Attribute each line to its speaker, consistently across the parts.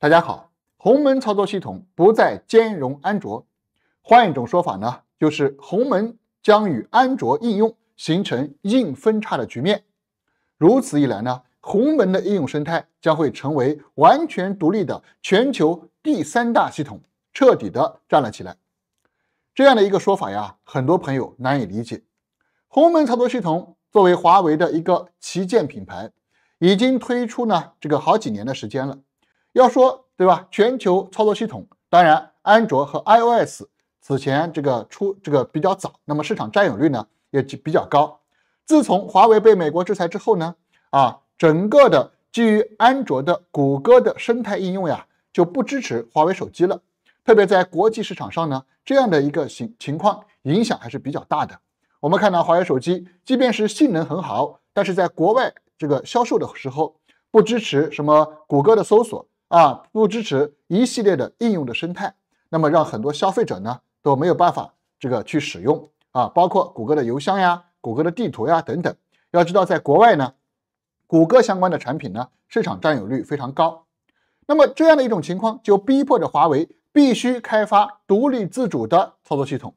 Speaker 1: 大家好，鸿蒙操作系统不再兼容安卓，换一种说法呢，就是鸿蒙将与安卓应用形成硬分叉的局面。如此一来呢，鸿蒙的应用生态将会成为完全独立的全球第三大系统，彻底的站了起来。这样的一个说法呀，很多朋友难以理解。鸿蒙操作系统作为华为的一个旗舰品牌，已经推出呢这个好几年的时间了。要说对吧？全球操作系统，当然安卓和 iOS，此前这个出这个比较早，那么市场占有率呢也比较高。自从华为被美国制裁之后呢，啊，整个的基于安卓的谷歌的生态应用呀就不支持华为手机了。特别在国际市场上呢，这样的一个情情况影响还是比较大的。我们看到华为手机，即便是性能很好，但是在国外这个销售的时候不支持什么谷歌的搜索。啊，不支持一系列的应用的生态，那么让很多消费者呢都没有办法这个去使用啊，包括谷歌的邮箱呀、谷歌的地图呀等等。要知道，在国外呢，谷歌相关的产品呢市场占有率非常高。那么这样的一种情况，就逼迫着华为必须开发独立自主的操作系统。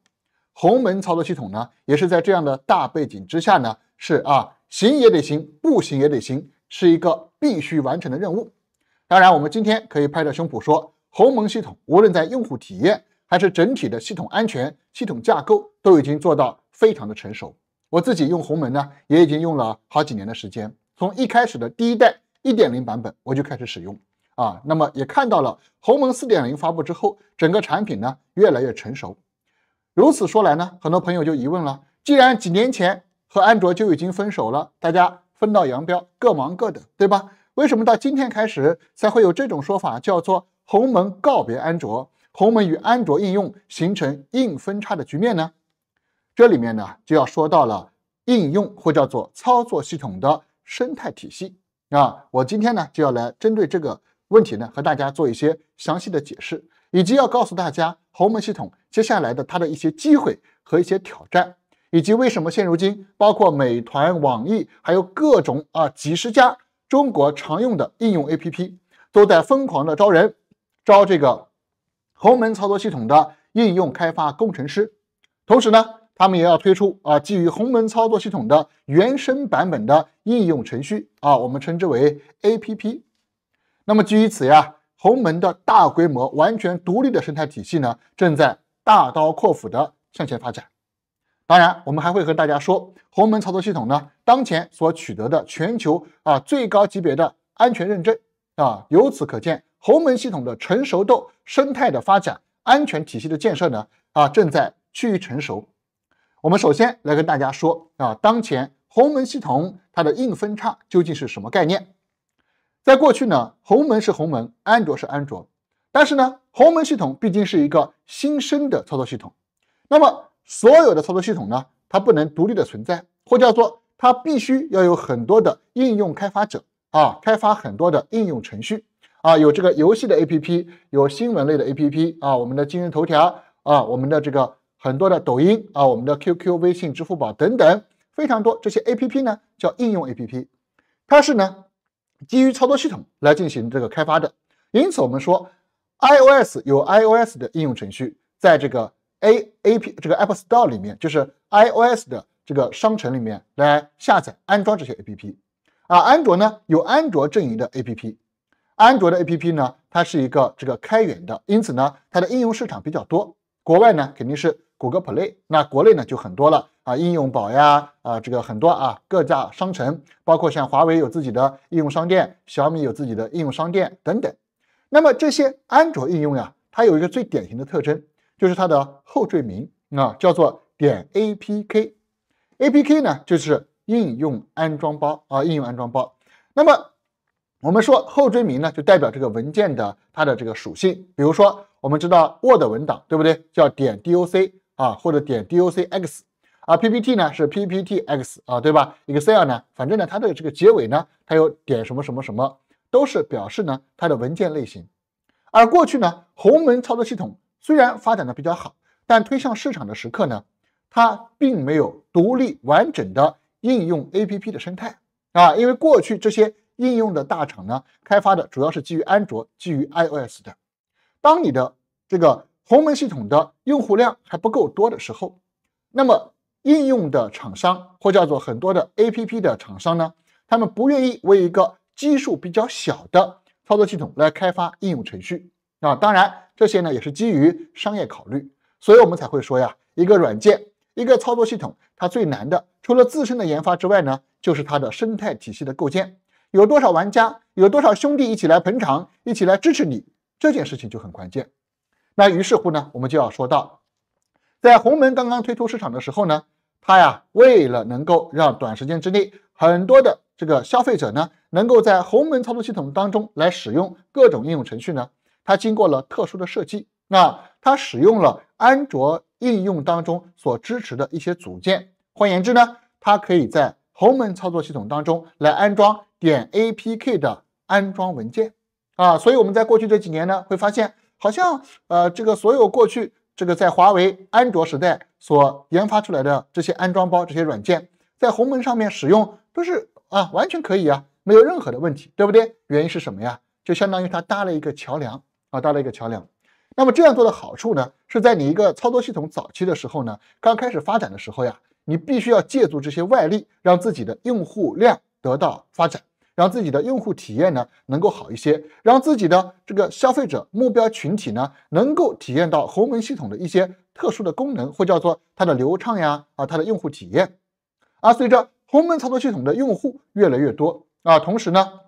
Speaker 1: 鸿蒙操作系统呢，也是在这样的大背景之下呢，是啊，行也得行，不行也得行，是一个必须完成的任务。当然，我们今天可以拍着胸脯说，鸿蒙系统无论在用户体验还是整体的系统安全、系统架构，都已经做到非常的成熟。我自己用鸿蒙呢，也已经用了好几年的时间，从一开始的第一代一点零版本我就开始使用啊。那么也看到了鸿蒙四点零发布之后，整个产品呢越来越成熟。如此说来呢，很多朋友就疑问了：既然几年前和安卓就已经分手了，大家分道扬镳，各忙各的，对吧？为什么到今天开始才会有这种说法，叫做鸿蒙告别安卓，鸿蒙与安卓应用形成硬分叉的局面呢？这里面呢就要说到了应用，或叫做操作系统的生态体系啊。我今天呢就要来针对这个问题呢和大家做一些详细的解释，以及要告诉大家鸿蒙系统接下来的它的一些机会和一些挑战，以及为什么现如今包括美团、网易还有各种啊几十家。中国常用的应用 APP 都在疯狂的招人，招这个鸿蒙操作系统的应用开发工程师。同时呢，他们也要推出啊基于鸿蒙操作系统的原生版本的应用程序啊，我们称之为 APP。那么基于此呀，鸿蒙的大规模完全独立的生态体系呢，正在大刀阔斧的向前发展。当然，我们还会和大家说，鸿蒙操作系统呢，当前所取得的全球啊最高级别的安全认证啊。由此可见，鸿蒙系统的成熟度、生态的发展、安全体系的建设呢，啊正在趋于成熟。我们首先来跟大家说啊，当前鸿蒙系统它的硬分叉究竟是什么概念？在过去呢，鸿蒙是鸿蒙，安卓是安卓，但是呢，鸿蒙系统毕竟是一个新生的操作系统，那么。所有的操作系统呢，它不能独立的存在，或叫做它必须要有很多的应用开发者啊，开发很多的应用程序啊，有这个游戏的 APP，有新闻类的 APP 啊，我们的今日头条啊，我们的这个很多的抖音啊，我们的 QQ、微信、支付宝等等，非常多这些 APP 呢叫应用 APP，它是呢基于操作系统来进行这个开发的。因此我们说 iOS 有 iOS 的应用程序，在这个。A A P 这个 App Store 里面就是 iOS 的这个商城里面来下载安装这些 A P P 啊，安卓呢有安卓阵营的 A P P，安卓的 A P P 呢它是一个这个开源的，因此呢它的应用市场比较多。国外呢肯定是谷歌 Play，那国内呢就很多了啊，应用宝呀啊这个很多啊，各大商城包括像华为有自己的应用商店，小米有自己的应用商店等等。那么这些安卓应用呀，它有一个最典型的特征。就是它的后缀名啊，叫做点 a p k，a p k 呢就是应用安装包啊，应用安装包。那么我们说后缀名呢，就代表这个文件的它的这个属性。比如说，我们知道 Word 文档，对不对？叫点 doc 啊，或者点 docx 啊。P P T 呢是 P P T x 啊，对吧？Excel 呢，反正呢它的这个结尾呢，它有点什么什么什么，都是表示呢它的文件类型。而过去呢，鸿蒙操作系统。虽然发展的比较好，但推向市场的时刻呢，它并没有独立完整的应用 A P P 的生态啊，因为过去这些应用的大厂呢，开发的主要是基于安卓、基于 I O S 的。当你的这个鸿蒙系统的用户量还不够多的时候，那么应用的厂商或叫做很多的 A P P 的厂商呢，他们不愿意为一个基数比较小的操作系统来开发应用程序。那当然，这些呢也是基于商业考虑，所以我们才会说呀，一个软件，一个操作系统，它最难的除了自身的研发之外呢，就是它的生态体系的构建。有多少玩家，有多少兄弟一起来捧场，一起来支持你，这件事情就很关键。那于是乎呢，我们就要说到，在鸿门刚刚推出市场的时候呢，它呀为了能够让短时间之内很多的这个消费者呢，能够在鸿门操作系统当中来使用各种应用程序呢。它经过了特殊的设计，那它使用了安卓应用当中所支持的一些组件，换言之呢，它可以在鸿蒙操作系统当中来安装点 APK 的安装文件啊，所以我们在过去这几年呢，会发现好像呃这个所有过去这个在华为安卓时代所研发出来的这些安装包、这些软件，在鸿蒙上面使用都是啊完全可以啊，没有任何的问题，对不对？原因是什么呀？就相当于它搭了一个桥梁。啊，搭了一个桥梁。那么这样做的好处呢，是在你一个操作系统早期的时候呢，刚开始发展的时候呀，你必须要借助这些外力，让自己的用户量得到发展，让自己的用户体验呢能够好一些，让自己的这个消费者目标群体呢能够体验到鸿蒙系统的一些特殊的功能，或叫做它的流畅呀，啊，它的用户体验。而随着鸿蒙操作系统的用户越来越多啊，同时呢。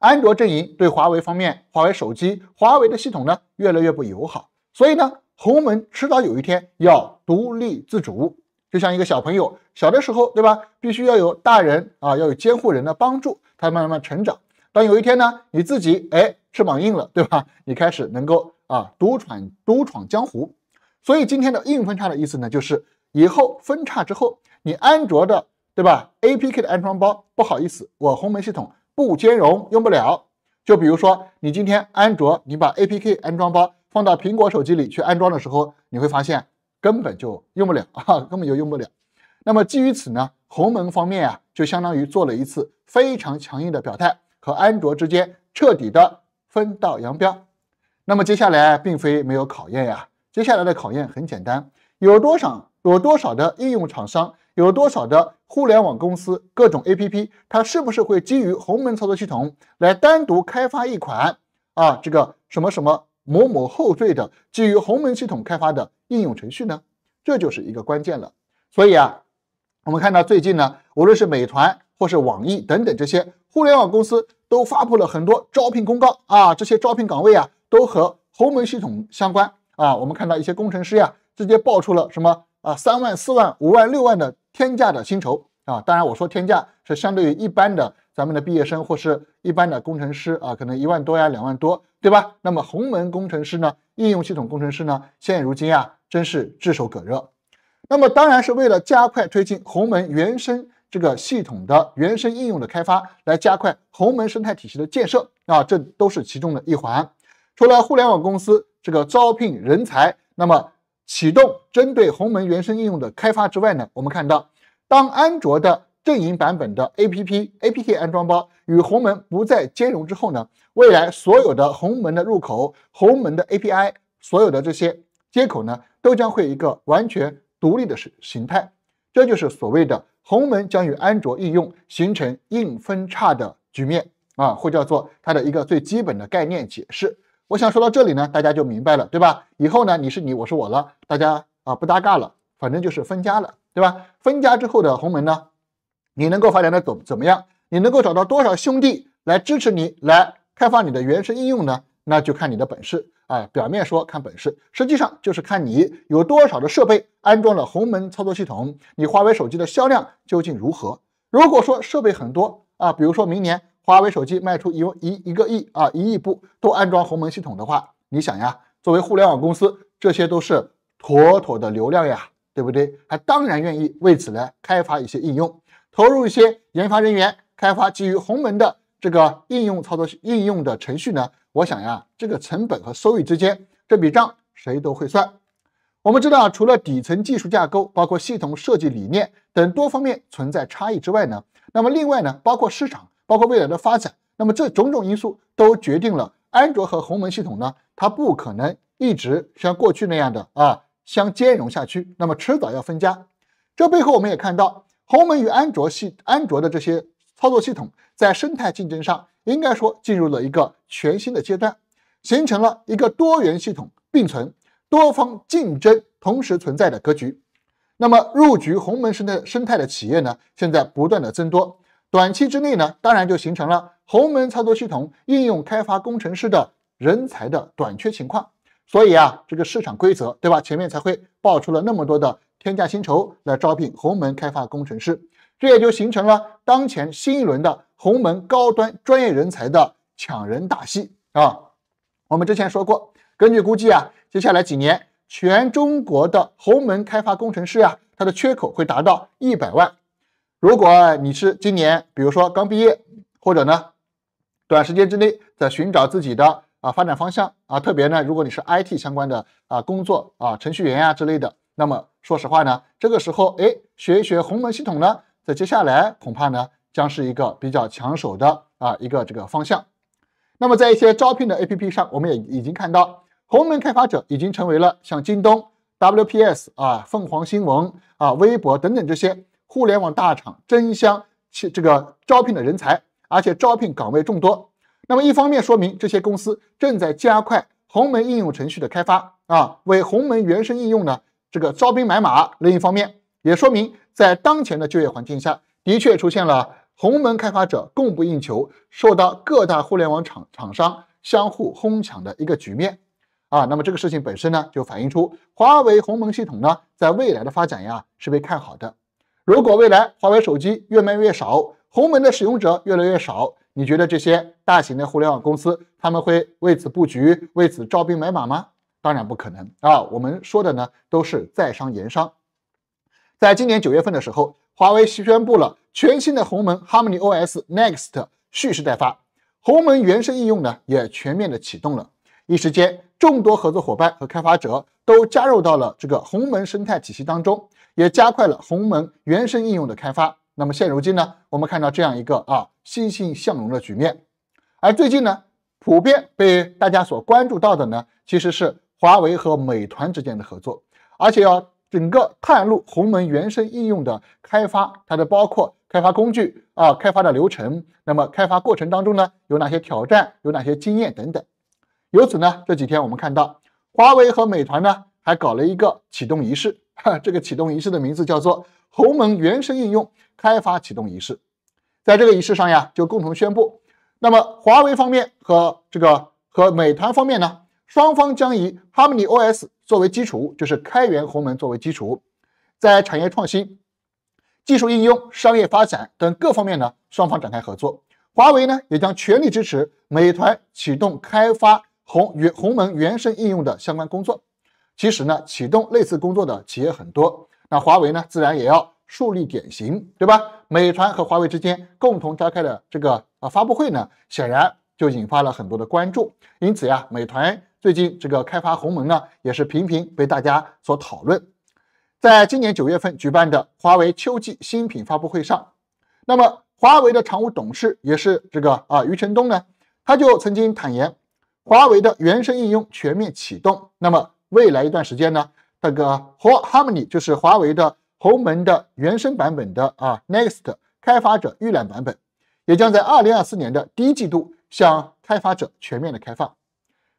Speaker 1: 安卓阵营对华为方面，华为手机、华为的系统呢，越来越不友好。所以呢，鸿蒙迟早有一天要独立自主。就像一个小朋友小的时候，对吧，必须要有大人啊，要有监护人的帮助，他慢慢慢成长。当有一天呢，你自己哎，翅膀硬了，对吧？你开始能够啊，独闯独闯江湖。所以今天的硬分叉的意思呢，就是以后分叉之后，你安卓的对吧，APK 的安装包，不好意思，我鸿蒙系统。不兼容，用不了。就比如说，你今天安卓，你把 APK 安装包放到苹果手机里去安装的时候，你会发现根本就用不了 啊，根本就用不了。那么基于此呢，鸿蒙方面啊，就相当于做了一次非常强硬的表态，和安卓之间彻底的分道扬镳。那么接下来并非没有考验呀，接下来的考验很简单，有多少，有多少的应用厂商。有多少的互联网公司、各种 APP，它是不是会基于鸿蒙操作系统来单独开发一款啊？这个什么什么某某后缀的基于鸿蒙系统开发的应用程序呢？这就是一个关键了。所以啊，我们看到最近呢，无论是美团或是网易等等这些互联网公司，都发布了很多招聘公告啊，这些招聘岗位啊都和鸿蒙系统相关啊。我们看到一些工程师呀，直接报出了什么啊，三万、四万、五万、六万的。天价的薪酬啊！当然我说天价是相对于一般的咱们的毕业生或是一般的工程师啊，可能一万多呀、两万多，对吧？那么鸿门工程师呢，应用系统工程师呢，现如今啊，真是炙手可热。那么当然是为了加快推进鸿门原生这个系统的原生应用的开发，来加快鸿门生态体系的建设啊，这都是其中的一环。除了互联网公司这个招聘人才，那么启动针对鸿蒙原生应用的开发之外呢，我们看到，当安卓的阵营版本的 A P P A P K 安装包与鸿蒙不再兼容之后呢，未来所有的鸿蒙的入口、鸿蒙的 A P I、所有的这些接口呢，都将会一个完全独立的形态。这就是所谓的鸿蒙将与安卓应用形成硬分叉的局面啊，或叫做它的一个最基本的概念解释。我想说到这里呢，大家就明白了，对吧？以后呢，你是你，我是我了，大家啊不搭嘎了，反正就是分家了，对吧？分家之后的鸿门呢，你能够发展的怎怎么样？你能够找到多少兄弟来支持你，来开发你的原生应用呢？那就看你的本事哎，表面说看本事，实际上就是看你有多少的设备安装了鸿门操作系统，你华为手机的销量究竟如何？如果说设备很多啊，比如说明年。华为手机卖出一一一个亿啊，一亿部都安装鸿蒙系统的话，你想呀，作为互联网公司，这些都是妥妥的流量呀，对不对？还当然愿意为此呢开发一些应用，投入一些研发人员，开发基于鸿蒙的这个应用操作应用的程序呢。我想呀，这个成本和收益之间，这笔账谁都会算。我们知道，除了底层技术架构、包括系统设计理念等多方面存在差异之外呢，那么另外呢，包括市场。包括未来的发展，那么这种种因素都决定了安卓和鸿蒙系统呢，它不可能一直像过去那样的啊相兼容下去，那么迟早要分家。这背后我们也看到，鸿蒙与安卓系安卓的这些操作系统在生态竞争上，应该说进入了一个全新的阶段，形成了一个多元系统并存、多方竞争同时存在的格局。那么入局鸿蒙生态生态的企业呢，现在不断的增多。短期之内呢，当然就形成了鸿门操作系统应用开发工程师的人才的短缺情况。所以啊，这个市场规则，对吧？前面才会爆出了那么多的天价薪酬来招聘鸿门开发工程师，这也就形成了当前新一轮的鸿门高端专业人才的抢人打戏啊。我们之前说过，根据估计啊，接下来几年全中国的鸿门开发工程师呀，它的缺口会达到一百万。如果你是今年，比如说刚毕业，或者呢，短时间之内在寻找自己的啊发展方向啊，特别呢，如果你是 IT 相关的啊工作啊，程序员呀之类的，那么说实话呢，这个时候哎，学一学鸿蒙系统呢，在接下来恐怕呢，将是一个比较抢手的啊一个这个方向。那么在一些招聘的 APP 上，我们也已经看到，鸿蒙开发者已经成为了像京东、WPS 啊、凤凰新闻啊、微博等等这些。互联网大厂争相去这个招聘的人才，而且招聘岗位众多。那么，一方面说明这些公司正在加快鸿蒙应用程序的开发啊，为鸿蒙原生应用呢这个招兵买马；另一方面也说明，在当前的就业环境下，的确出现了鸿蒙开发者供不应求，受到各大互联网厂厂商相互哄抢的一个局面啊。那么，这个事情本身呢，就反映出华为鸿蒙系统呢在未来的发展呀是被看好的。如果未来华为手机越卖越少，鸿蒙的使用者越来越少，你觉得这些大型的互联网公司他们会为此布局、为此招兵买马吗？当然不可能啊！我们说的呢都是在商言商。在今年九月份的时候，华为宣布了全新的鸿蒙 HarmonyOS Next，蓄势待发。鸿蒙原生应用呢也全面的启动了，一时间众多合作伙伴和开发者都加入到了这个鸿蒙生态体系当中。也加快了鸿蒙原生应用的开发。那么现如今呢，我们看到这样一个啊欣欣向荣的局面。而最近呢，普遍被大家所关注到的呢，其实是华为和美团之间的合作。而且要整个探路鸿蒙原生应用的开发，它的包括开发工具啊、开发的流程，那么开发过程当中呢，有哪些挑战、有哪些经验等等。由此呢，这几天我们看到华为和美团呢还搞了一个启动仪式。这个启动仪式的名字叫做鸿蒙原生应用开发启动仪式，在这个仪式上呀，就共同宣布，那么华为方面和这个和美团方面呢，双方将以 HarmonyOS 作为基础，就是开源鸿蒙作为基础，在产业创新、技术应用、商业发展等各方面呢，双方展开合作。华为呢，也将全力支持美团启动开发鸿原鸿蒙原生应用的相关工作。其实呢，启动类似工作的企业很多，那华为呢，自然也要树立典型，对吧？美团和华为之间共同召开的这个啊发布会呢，显然就引发了很多的关注。因此呀，美团最近这个开发鸿蒙呢，也是频频被大家所讨论。在今年九月份举办的华为秋季新品发布会上，那么华为的常务董事也是这个啊余承东呢，他就曾经坦言，华为的原生应用全面启动，那么。未来一段时间呢，那个 Harmony 就是华为的鸿蒙的原生版本的啊，Next 开发者预览版本也将在二零二四年的第一季度向开发者全面的开放。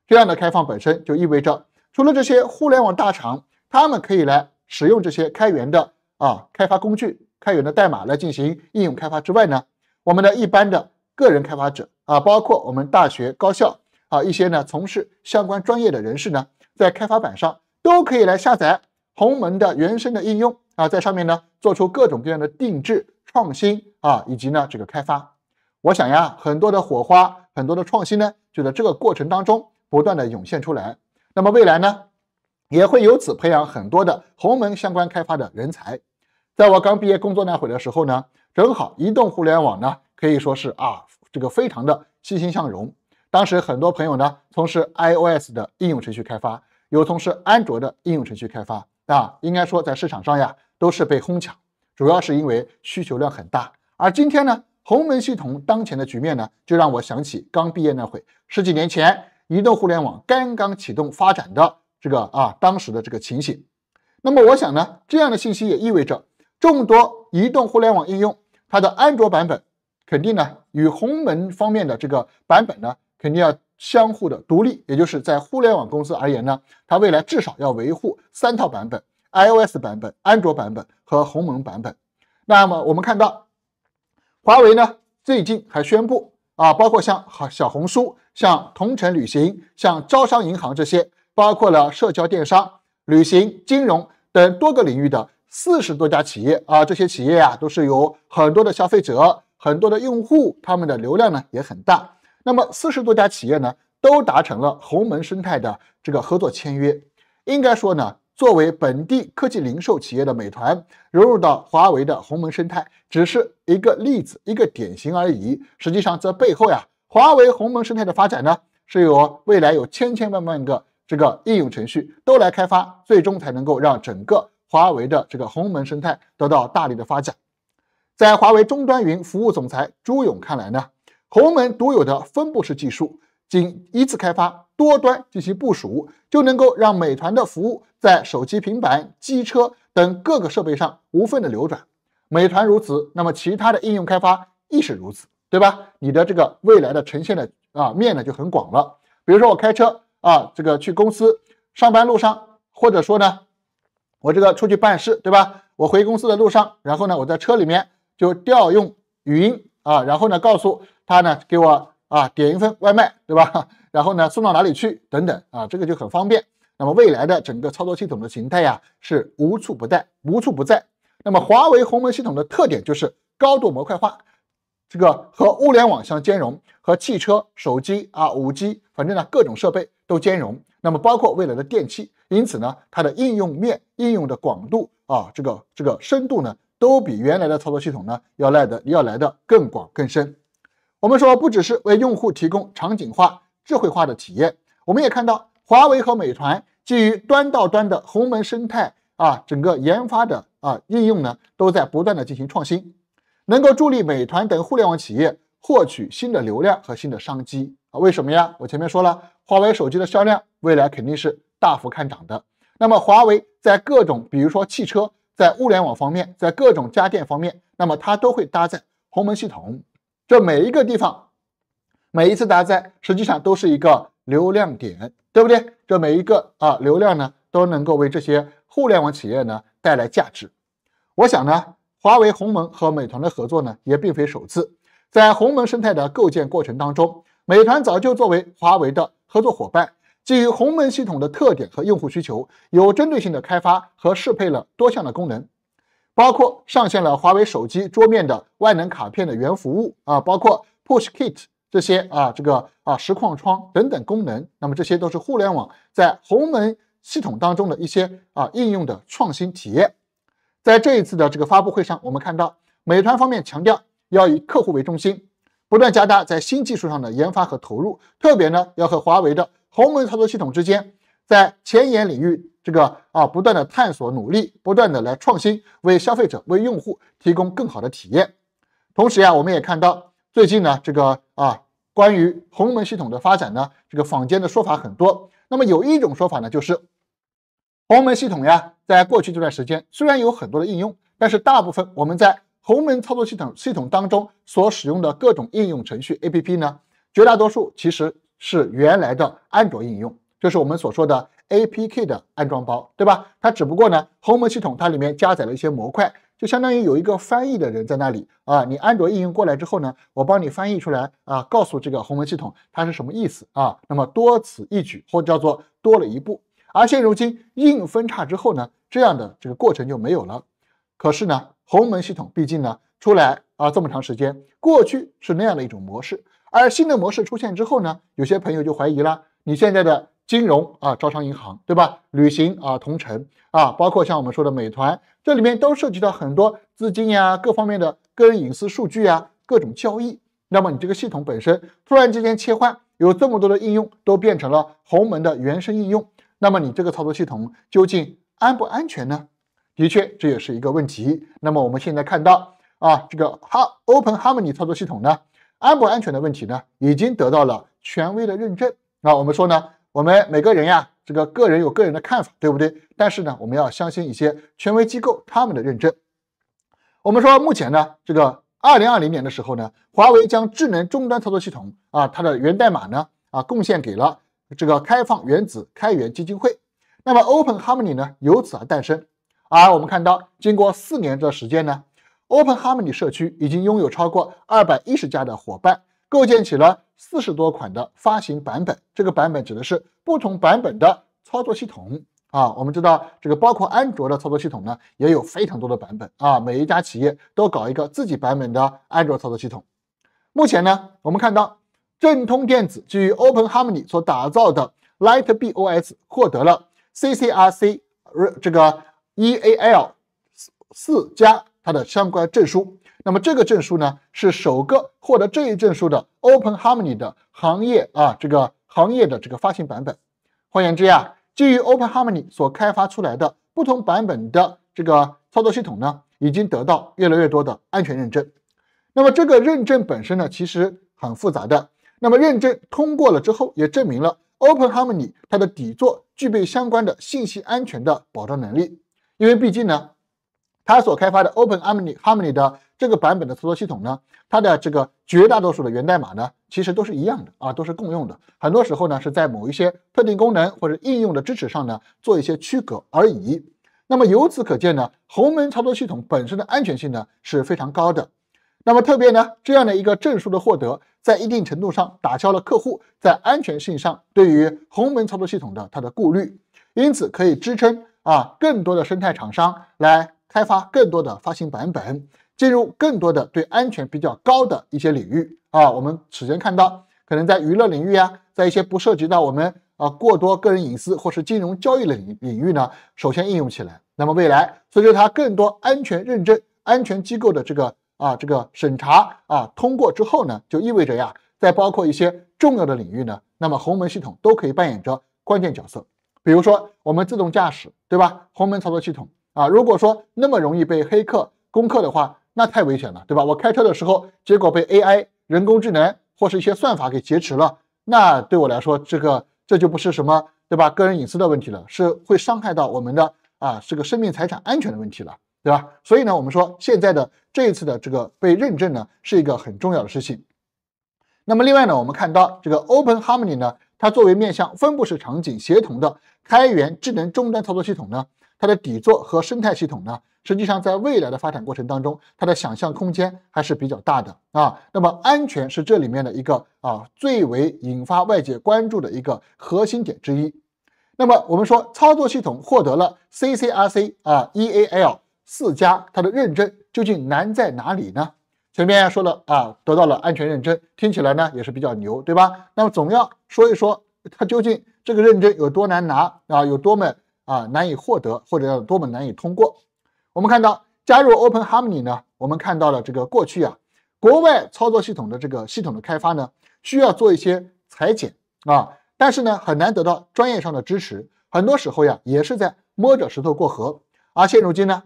Speaker 1: 这样的开放本身就意味着，除了这些互联网大厂，他们可以来使用这些开源的啊开发工具、开源的代码来进行应用开发之外呢，我们的一般的个人开发者啊，包括我们大学、高校啊一些呢从事相关专业的人士呢。在开发板上都可以来下载鸿蒙的原生的应用啊，在上面呢做出各种各样的定制创新啊，以及呢这个开发，我想呀，很多的火花，很多的创新呢，就在这个过程当中不断的涌现出来。那么未来呢，也会由此培养很多的鸿蒙相关开发的人才。在我刚毕业工作那会的时候呢，正好移动互联网呢可以说是啊这个非常的欣欣向荣。当时很多朋友呢从事 iOS 的应用程序开发，有从事安卓的应用程序开发啊，应该说在市场上呀都是被哄抢，主要是因为需求量很大。而今天呢，鸿蒙系统当前的局面呢，就让我想起刚毕业那会，十几年前移动互联网刚刚启动发展的这个啊当时的这个情形。那么我想呢，这样的信息也意味着众多移动互联网应用它的安卓版本肯定呢与鸿蒙方面的这个版本呢。肯定要相互的独立，也就是在互联网公司而言呢，它未来至少要维护三套版本：iOS 版本、安卓版本和鸿蒙版本。那么我们看到，华为呢最近还宣布啊，包括像小红书、像同城旅行、像招商银行这些，包括了社交电商、旅行、金融等多个领域的四十多家企业啊，这些企业啊都是有很多的消费者、很多的用户，他们的流量呢也很大。那么四十多家企业呢，都达成了鸿蒙生态的这个合作签约。应该说呢，作为本地科技零售企业的美团融入到华为的鸿蒙生态，只是一个例子、一个典型而已。实际上，这背后呀，华为鸿蒙生态的发展呢，是由未来有千千万万个这个应用程序都来开发，最终才能够让整个华为的这个鸿蒙生态得到大力的发展。在华为终端云服务总裁朱勇看来呢。鸿蒙独有的分布式技术，仅一次开发，多端进行部署，就能够让美团的服务在手机、平板、机车等各个设备上无缝的流转。美团如此，那么其他的应用开发亦是如此，对吧？你的这个未来的呈现的啊面呢就很广了。比如说我开车啊，这个去公司上班路上，或者说呢，我这个出去办事，对吧？我回公司的路上，然后呢，我在车里面就调用语音啊，然后呢告诉。他呢给我啊点一份外卖，对吧？然后呢送到哪里去等等啊，这个就很方便。那么未来的整个操作系统的形态呀，是无处不在，无处不在。那么华为鸿蒙系统的特点就是高度模块化，这个和物联网相兼容，和汽车、手机啊、五 G，反正呢各种设备都兼容。那么包括未来的电器，因此呢它的应用面、应用的广度啊，这个这个深度呢，都比原来的操作系统呢要来的要来的更广更深。我们说，不只是为用户提供场景化、智慧化的体验。我们也看到，华为和美团基于端到端的鸿蒙生态啊，整个研发的啊应用呢，都在不断的进行创新，能够助力美团等互联网企业获取新的流量和新的商机啊。为什么呀？我前面说了，华为手机的销量未来肯定是大幅看涨的。那么，华为在各种，比如说汽车，在物联网方面，在各种家电方面，那么它都会搭载鸿蒙系统。这每一个地方，每一次搭载，实际上都是一个流量点，对不对？这每一个啊流量呢，都能够为这些互联网企业呢带来价值。我想呢，华为鸿蒙和美团的合作呢也并非首次。在鸿蒙生态的构建过程当中，美团早就作为华为的合作伙伴，基于鸿蒙系统的特点和用户需求，有针对性的开发和适配了多项的功能。包括上线了华为手机桌面的万能卡片的云服务啊，包括 Push Kit 这些啊，这个啊实况窗等等功能，那么这些都是互联网在鸿蒙系统当中的一些啊应用的创新体验。在这一次的这个发布会上，我们看到美团方面强调要以客户为中心，不断加大在新技术上的研发和投入，特别呢要和华为的鸿蒙操作系统之间。在前沿领域，这个啊，不断的探索努力，不断的来创新，为消费者为用户提供更好的体验。同时呀，我们也看到最近呢，这个啊，关于鸿蒙系统的发展呢，这个坊间的说法很多。那么有一种说法呢，就是鸿蒙系统呀，在过去这段时间虽然有很多的应用，但是大部分我们在鸿蒙操作系统系统当中所使用的各种应用程序 APP 呢，绝大多数其实是原来的安卓应用。就是我们所说的 APK 的安装包，对吧？它只不过呢，鸿蒙系统它里面加载了一些模块，就相当于有一个翻译的人在那里啊。你安卓应用过来之后呢，我帮你翻译出来啊，告诉这个鸿蒙系统它是什么意思啊。那么多此一举，或者叫做多了一步。而现如今硬分叉之后呢，这样的这个过程就没有了。可是呢，鸿蒙系统毕竟呢出来啊这么长时间，过去是那样的一种模式，而新的模式出现之后呢，有些朋友就怀疑了，你现在的。金融啊，招商银行对吧？旅行啊，同城啊，包括像我们说的美团，这里面都涉及到很多资金呀、各方面的个人隐私数据呀、各种交易。那么你这个系统本身突然之间切换，有这么多的应用都变成了鸿蒙的原生应用，那么你这个操作系统究竟安不安全呢？的确，这也是一个问题。那么我们现在看到啊，这个哈 OpenHarmony 操作系统呢，安不安全的问题呢，已经得到了权威的认证。那我们说呢？我们每个人呀，这个个人有个人的看法，对不对？但是呢，我们要相信一些权威机构他们的认证。我们说，目前呢，这个二零二零年的时候呢，华为将智能终端操作系统啊，它的源代码呢，啊，贡献给了这个开放原子开源基金会。那么，OpenHarmony 呢，由此而诞生。而我们看到，经过四年的时间呢，OpenHarmony 社区已经拥有超过二百一十家的伙伴。构建起了四十多款的发行版本，这个版本指的是不同版本的操作系统啊。我们知道，这个包括安卓的操作系统呢，也有非常多的版本啊。每一家企业都搞一个自己版本的安卓操作系统。目前呢，我们看到正通电子基于 Open Harmony 所打造的 l i g h t BOS 获得了 CCRC 这个 EAL 四加它的相关证书。那么这个证书呢，是首个获得这一证书的 Open Harmony 的行业啊，这个行业的这个发行版本。换言之呀，基于 Open Harmony 所开发出来的不同版本的这个操作系统呢，已经得到越来越多的安全认证。那么这个认证本身呢，其实很复杂的。那么认证通过了之后，也证明了 Open Harmony 它的底座具备相关的信息安全的保障能力，因为毕竟呢。它所开发的 Open Harmony Harmony 的这个版本的操作系统呢，它的这个绝大多数的源代码呢，其实都是一样的啊，都是共用的。很多时候呢，是在某一些特定功能或者应用的支持上呢，做一些区隔而已。那么由此可见呢，鸿蒙操作系统本身的安全性呢是非常高的。那么特别呢，这样的一个证书的获得，在一定程度上打消了客户在安全性上对于鸿蒙操作系统的它的顾虑，因此可以支撑啊更多的生态厂商来。开发更多的发行版本，进入更多的对安全比较高的一些领域啊。我们此前看到，可能在娱乐领域啊，在一些不涉及到我们啊过多个人隐私或是金融交易的领域呢，首先应用起来。那么未来，随着它更多安全认证、安全机构的这个啊这个审查啊通过之后呢，就意味着呀，在包括一些重要的领域呢，那么鸿蒙系统都可以扮演着关键角色。比如说我们自动驾驶，对吧？鸿蒙操作系统。啊，如果说那么容易被黑客攻克的话，那太危险了，对吧？我开车的时候，结果被 AI 人工智能或是一些算法给劫持了，那对我来说，这个这就不是什么，对吧？个人隐私的问题了，是会伤害到我们的啊，是个生命财产安全的问题了，对吧？所以呢，我们说现在的这一次的这个被认证呢，是一个很重要的事情。那么另外呢，我们看到这个 Open Harmony 呢，它作为面向分布式场景协同的开源智能终端操作系统呢。它的底座和生态系统呢，实际上在未来的发展过程当中，它的想象空间还是比较大的啊。那么安全是这里面的一个啊最为引发外界关注的一个核心点之一。那么我们说操作系统获得了 CCRC 啊 EAL 四加它的认证，究竟难在哪里呢？前面说了啊，得到了安全认证，听起来呢也是比较牛，对吧？那么总要说一说它究竟这个认证有多难拿啊，有多么。啊，难以获得，或者要多么难以通过。我们看到加入 Open Harmony 呢，我们看到了这个过去啊，国外操作系统的这个系统的开发呢，需要做一些裁剪啊，但是呢，很难得到专业上的支持，很多时候呀，也是在摸着石头过河。而现如今呢，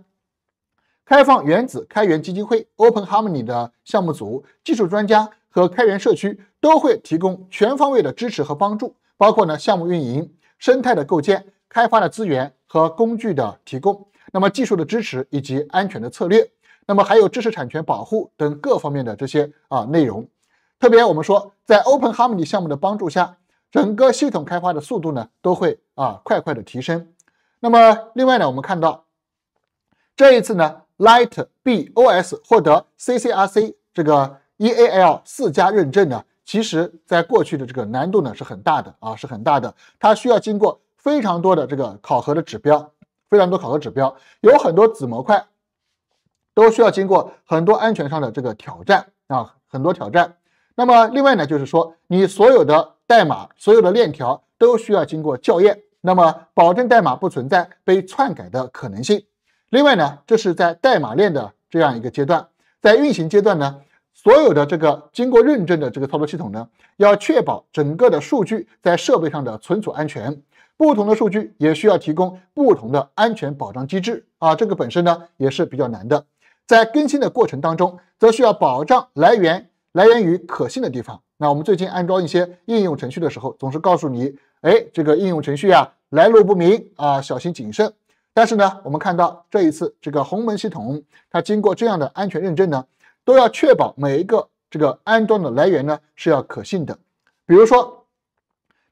Speaker 1: 开放原子开源基金会 Open Harmony 的项目组、技术专家和开源社区都会提供全方位的支持和帮助，包括呢，项目运营、生态的构建。开发的资源和工具的提供，那么技术的支持以及安全的策略，那么还有知识产权保护等各方面的这些啊内容。特别我们说，在 Open Harmony 项目的帮助下，整个系统开发的速度呢都会啊快快的提升。那么另外呢，我们看到这一次呢 l i g h t BOS 获得 CCRC 这个 EAL 四加认证呢，其实在过去的这个难度呢是很大的啊是很大的，它需要经过。非常多的这个考核的指标，非常多考核指标，有很多子模块，都需要经过很多安全上的这个挑战啊，很多挑战。那么另外呢，就是说你所有的代码、所有的链条都需要经过校验，那么保证代码不存在被篡改的可能性。另外呢，这是在代码链的这样一个阶段，在运行阶段呢，所有的这个经过认证的这个操作系统呢，要确保整个的数据在设备上的存储安全。不同的数据也需要提供不同的安全保障机制啊，这个本身呢也是比较难的。在更新的过程当中，则需要保障来源来源于可信的地方。那我们最近安装一些应用程序的时候，总是告诉你，哎，这个应用程序啊来路不明啊，小心谨慎。但是呢，我们看到这一次这个鸿蒙系统，它经过这样的安全认证呢，都要确保每一个这个安装的来源呢是要可信的。比如说，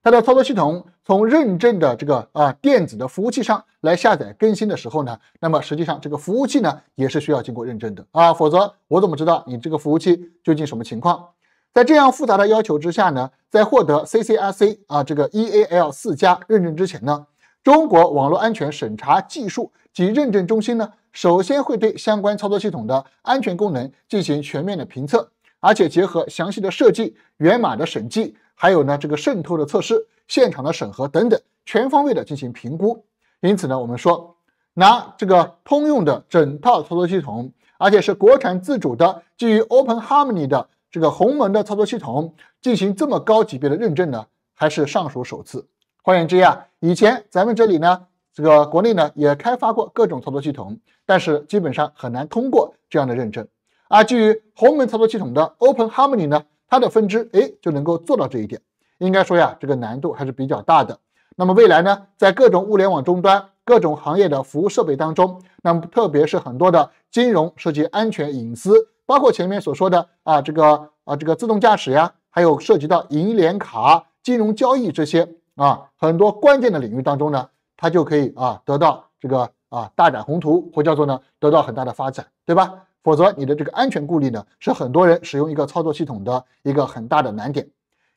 Speaker 1: 它的操作系统从认证的这个啊电子的服务器上来下载更新的时候呢，那么实际上这个服务器呢也是需要经过认证的啊，否则我怎么知道你这个服务器究竟什么情况？在这样复杂的要求之下呢，在获得 CCRC 啊这个 EAL 四加认证之前呢，中国网络安全审查技术及认证中心呢，首先会对相关操作系统的安全功能进行全面的评测，而且结合详细的设计源码的审计。还有呢，这个渗透的测试、现场的审核等等，全方位的进行评估。因此呢，我们说拿这个通用的整套操作系统，而且是国产自主的，基于 Open Harmony 的这个鸿蒙的操作系统，进行这么高级别的认证呢，还是尚属首次。换言之呀，以前咱们这里呢，这个国内呢也开发过各种操作系统，但是基本上很难通过这样的认证。而基于鸿蒙操作系统的 Open Harmony 呢？它的分支，哎，就能够做到这一点。应该说呀，这个难度还是比较大的。那么未来呢，在各种物联网终端、各种行业的服务设备当中，那么特别是很多的金融涉及安全隐私，包括前面所说的啊，这个啊，这个自动驾驶呀，还有涉及到银联卡、金融交易这些啊，很多关键的领域当中呢，它就可以啊，得到这个啊，大展宏图，或叫做呢，得到很大的发展，对吧？否则，你的这个安全顾虑呢，是很多人使用一个操作系统的一个很大的难点。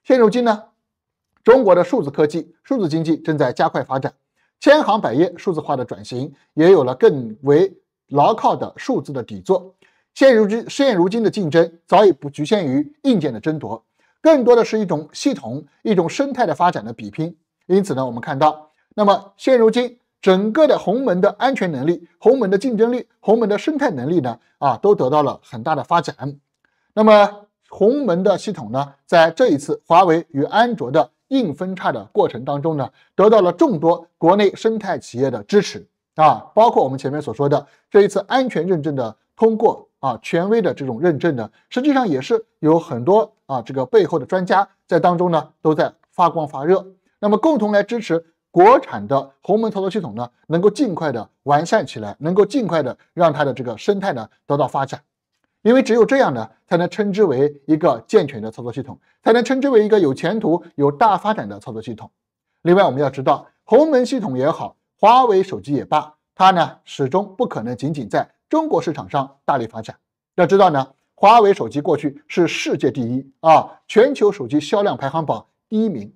Speaker 1: 现如今呢，中国的数字科技、数字经济正在加快发展，千行百业数字化的转型也有了更为牢靠的数字的底座。现如今，现如今的竞争早已不局限于硬件的争夺，更多的是一种系统、一种生态的发展的比拼。因此呢，我们看到，那么现如今。整个的鸿蒙的安全能力、鸿蒙的竞争力、鸿蒙的生态能力呢，啊，都得到了很大的发展。那么鸿蒙的系统呢，在这一次华为与安卓的硬分叉的过程当中呢，得到了众多国内生态企业的支持啊，包括我们前面所说的这一次安全认证的通过啊，权威的这种认证呢，实际上也是有很多啊，这个背后的专家在当中呢，都在发光发热，那么共同来支持。国产的鸿蒙操作系统呢，能够尽快的完善起来，能够尽快的让它的这个生态呢得到发展，因为只有这样呢，才能称之为一个健全的操作系统，才能称之为一个有前途、有大发展的操作系统。另外，我们要知道，鸿蒙系统也好，华为手机也罢，它呢始终不可能仅仅在中国市场上大力发展。要知道呢，华为手机过去是世界第一啊，全球手机销量排行榜第一名，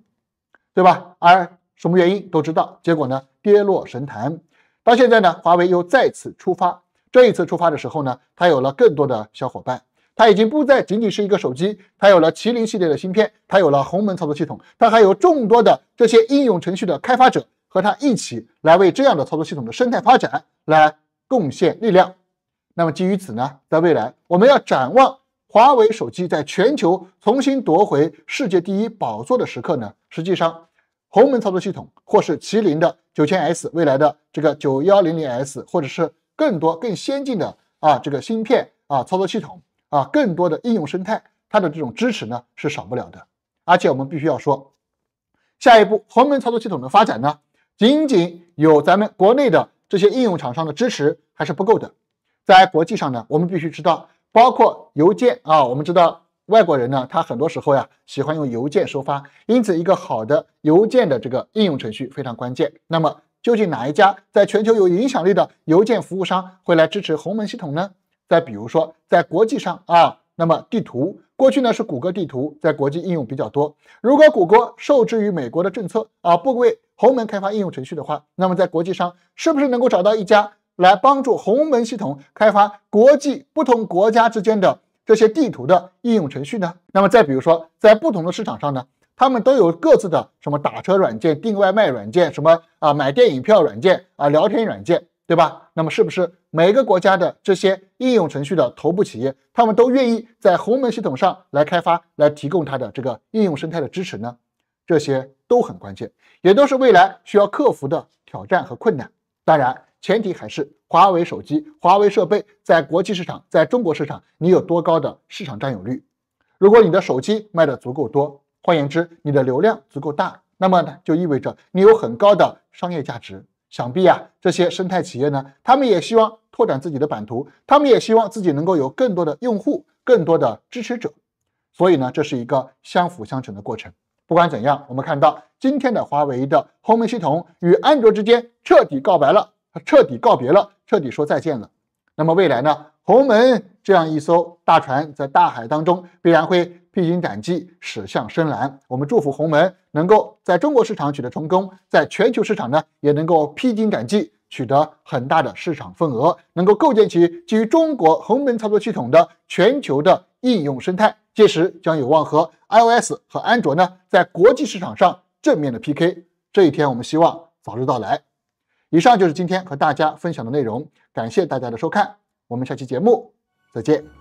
Speaker 1: 对吧？而什么原因都知道，结果呢？跌落神坛。到现在呢，华为又再次出发。这一次出发的时候呢，它有了更多的小伙伴。它已经不再仅仅是一个手机，它有了麒麟系列的芯片，它有了鸿蒙操作系统，它还有众多的这些应用程序的开发者和它一起来为这样的操作系统的生态发展来贡献力量。那么基于此呢，在未来我们要展望华为手机在全球重新夺回世界第一宝座的时刻呢，实际上。鸿蒙操作系统，或是麒麟的九千 S，未来的这个九幺零零 S，或者是更多更先进的啊这个芯片啊操作系统啊更多的应用生态，它的这种支持呢是少不了的。而且我们必须要说，下一步鸿蒙操作系统的发展呢，仅仅有咱们国内的这些应用厂商的支持还是不够的。在国际上呢，我们必须知道，包括邮件啊，我们知道。外国人呢，他很多时候呀喜欢用邮件收发，因此一个好的邮件的这个应用程序非常关键。那么究竟哪一家在全球有影响力的邮件服务商会来支持鸿蒙系统呢？再比如说，在国际上啊，那么地图过去呢是谷歌地图在国际应用比较多。如果谷歌受制于美国的政策啊，不为鸿蒙开发应用程序的话，那么在国际上是不是能够找到一家来帮助鸿蒙系统开发国际不同国家之间的？这些地图的应用程序呢？那么再比如说，在不同的市场上呢，他们都有各自的什么打车软件、订外卖软件、什么啊买电影票软件啊、聊天软件，对吧？那么是不是每个国家的这些应用程序的头部企业，他们都愿意在鸿蒙系统上来开发，来提供它的这个应用生态的支持呢？这些都很关键，也都是未来需要克服的挑战和困难。当然。前提还是华为手机、华为设备在国际市场、在中国市场你有多高的市场占有率？如果你的手机卖的足够多，换言之，你的流量足够大，那么呢，就意味着你有很高的商业价值。想必啊，这些生态企业呢，他们也希望拓展自己的版图，他们也希望自己能够有更多的用户、更多的支持者。所以呢，这是一个相辅相成的过程。不管怎样，我们看到今天的华为的鸿蒙系统与安卓之间彻底告白了。彻底告别了，彻底说再见了。那么未来呢？鸿门这样一艘大船在大海当中必然会披荆斩棘，驶向深蓝。我们祝福鸿门能够在中国市场取得成功，在全球市场呢也能够披荆斩棘，取得很大的市场份额，能够构建起基于中国鸿门操作系统的全球的应用生态。届时将有望和 iOS 和安卓呢在国际市场上正面的 PK。这一天我们希望早日到来。以上就是今天和大家分享的内容，感谢大家的收看，我们下期节目再见。